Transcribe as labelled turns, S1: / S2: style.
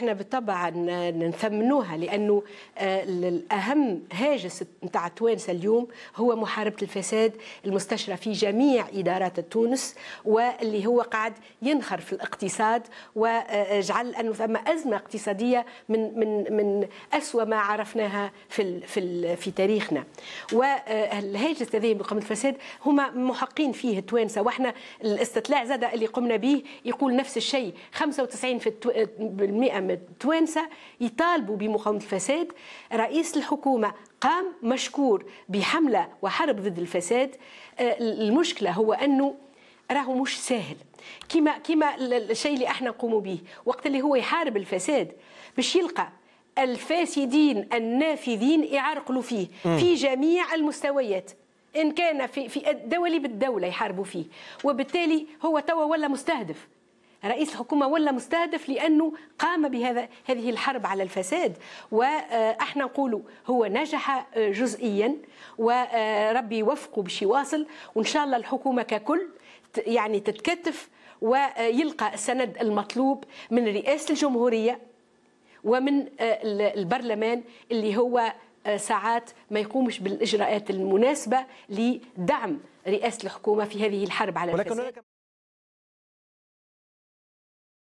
S1: احنا بالطبع نثمنوها لانه آه، الاهم هاجس نتاع التوانسه اليوم هو محاربه الفساد المستشرى في جميع ادارات تونس واللي هو قاعد ينخر في الاقتصاد وجعل آه، انه ثم ازمه اقتصاديه من من من اسوا ما عرفناها في في في تاريخنا والهاجس آه، هذه بقمه الفساد هما محقين فيه التوانسه واحنا الاستطلاع زاد اللي قمنا به يقول نفس الشيء 95% من محمد توانسة يطالبوا بمقاومة الفساد رئيس الحكومة قام مشكور بحملة وحرب ضد الفساد آه، المشكلة هو أنه راهو مش ساهل كما كما الشيء اللي احنا نقوم به وقت اللي هو يحارب الفساد باش يلقى الفاسدين النافذين يعرقلوا فيه م. في جميع المستويات ان كان في في الدولي بالدوله يحاربوا فيه وبالتالي هو توا ولا مستهدف رئيس الحكومه ولا مستهدف لأنه قام بهذا هذه الحرب على الفساد وإحنا نقولوا هو نجح جزئيا وربي يوفقه باش يواصل وإن شاء الله الحكومة ككل يعني تتكتف ويلقى السند المطلوب من رئاسة الجمهورية ومن آه، البرلمان اللي هو آه، ساعات ما يقومش بالإجراءات
S2: المناسبة لدعم رئاسة الحكومة في هذه الحرب على الفساد